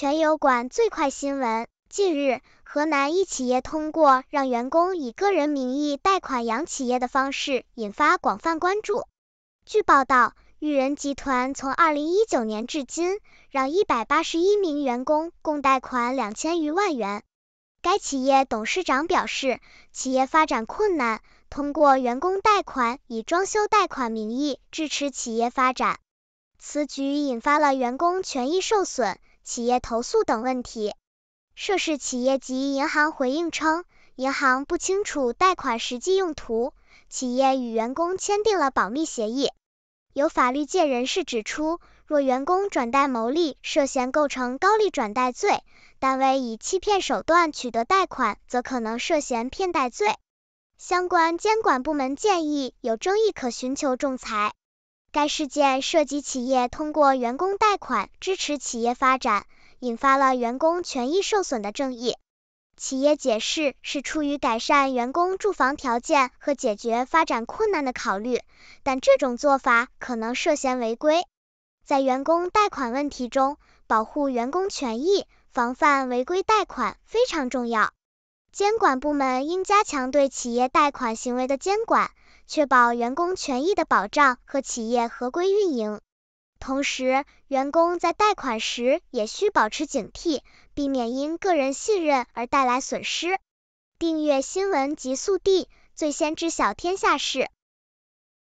全油管最快新闻。近日，河南一企业通过让员工以个人名义贷款养企业的方式，引发广泛关注。据报道，豫人集团从二零一九年至今，让一百八十一名员工共贷款两千余万元。该企业董事长表示，企业发展困难，通过员工贷款以装修贷款名义支持企业发展。此举引发了员工权益受损。企业投诉等问题，涉事企业及银行回应称，银行不清楚贷款实际用途，企业与员工签订了保密协议。有法律界人士指出，若员工转贷牟利，涉嫌构成高利转贷罪；单位以欺骗手段取得贷款，则可能涉嫌骗贷罪。相关监管部门建议，有争议可寻求仲裁。该事件涉及企业通过员工贷款支持企业发展，引发了员工权益受损的争议。企业解释是出于改善员工住房条件和解决发展困难的考虑，但这种做法可能涉嫌违规。在员工贷款问题中，保护员工权益、防范违规贷款非常重要。监管部门应加强对企业贷款行为的监管。确保员工权益的保障和企业合规运营，同时，员工在贷款时也需保持警惕，避免因个人信任而带来损失。订阅新闻极速递，最先知晓天下事。